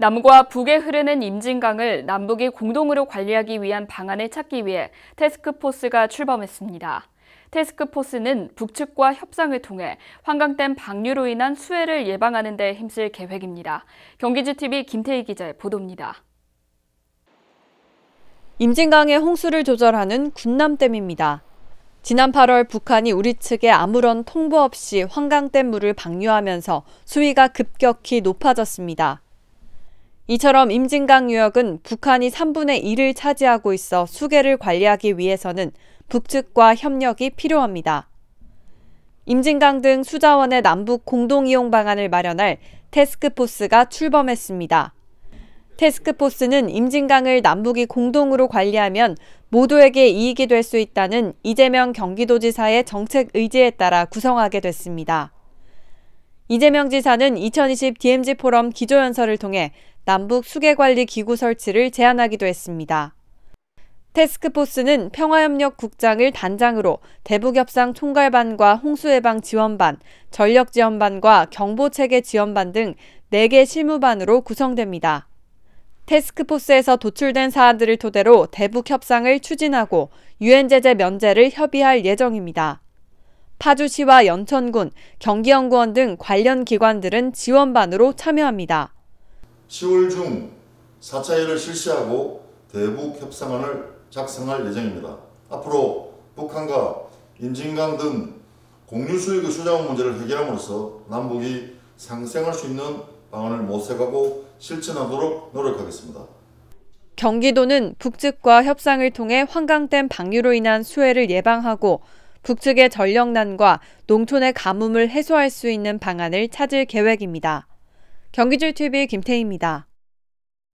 남과 북에 흐르는 임진강을 남북이 공동으로 관리하기 위한 방안을 찾기 위해 테스크포스가 출범했습니다. 테스크포스는 북측과 협상을 통해 환강댐 방류로 인한 수해를 예방하는 데 힘쓸 계획입니다. 경기지TV 김태희 기자의 보도입니다. 임진강의 홍수를 조절하는 군남댐입니다. 지난 8월 북한이 우리 측에 아무런 통보 없이 환강댐 물을 방류하면서 수위가 급격히 높아졌습니다. 이처럼 임진강 유역은 북한이 3분의 1을 차지하고 있어 수계를 관리하기 위해서는 북측과 협력이 필요합니다. 임진강 등 수자원의 남북 공동이용 방안을 마련할 테스크포스가 출범했습니다. 테스크포스는 임진강을 남북이 공동으로 관리하면 모두에게 이익이 될 수 있다는 이재명 경기도지사의 정책 의지에 따라 구성하게 됐습니다. 이재명 지사는 2020 DMZ 포럼 기조연설을 통해 남북 수계관리기구 설치를 제안하기도 했습니다. 테스크포스는 평화협력국장을 단장으로 대북협상 총괄반과 홍수예방 지원반, 전력지원반과 경보체계 지원반 등 4개 실무반으로 구성됩니다. 테스크포스에서 도출된 사안들을 토대로 대북협상을 추진하고 유엔 제재 면제를 협의할 예정입니다. 파주시와 연천군, 경기연구원 등 관련 기관들은 지원반으로 참여합니다. 10월 중 4차 회를 실시하고 대북 협상안을 작성할 예정입니다. 앞으로 북한과 임진강 등 공유 수익의 수자원 문제를 해결함으로써 남북이 상생할 수 있는 방안을 모색하고 실천하도록 노력하겠습니다. 경기도는 북측과 협상을 통해 환강댐 방류로 인한 수해를 예방하고 북측의 전력난과 농촌의 가뭄을 해소할 수 있는 방안을 찾을 계획입니다. 경기줄 TV 김태희입니다.